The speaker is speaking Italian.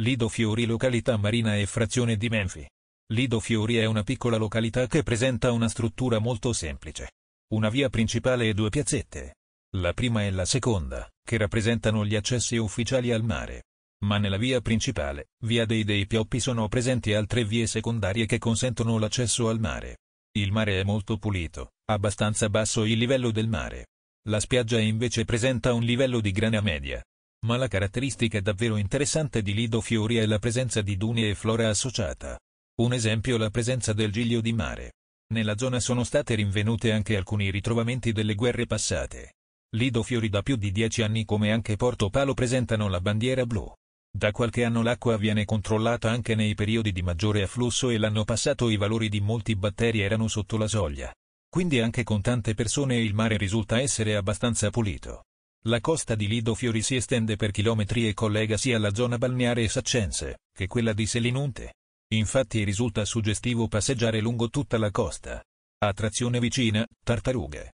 Lido Fiori località marina e frazione di Menfi. Lido Fiori è una piccola località che presenta una struttura molto semplice. Una via principale e due piazzette. La prima e la seconda, che rappresentano gli accessi ufficiali al mare. Ma nella via principale, via dei Dei Pioppi sono presenti altre vie secondarie che consentono l'accesso al mare. Il mare è molto pulito, abbastanza basso il livello del mare. La spiaggia invece presenta un livello di grana media, ma la caratteristica davvero interessante di Lido Fiori è la presenza di dune e flora associata. Un esempio è la presenza del giglio di mare. Nella zona sono state rinvenute anche alcuni ritrovamenti delle guerre passate. Lido Fiori da più di dieci anni come anche Porto Palo presentano la bandiera blu. Da qualche anno l'acqua viene controllata anche nei periodi di maggiore afflusso e l'anno passato i valori di molti batteri erano sotto la soglia. Quindi anche con tante persone il mare risulta essere abbastanza pulito. La costa di Lido Fiori si estende per chilometri e collega sia la zona balneare saccense, che quella di Selinunte. Infatti risulta suggestivo passeggiare lungo tutta la costa. Attrazione vicina, tartarughe,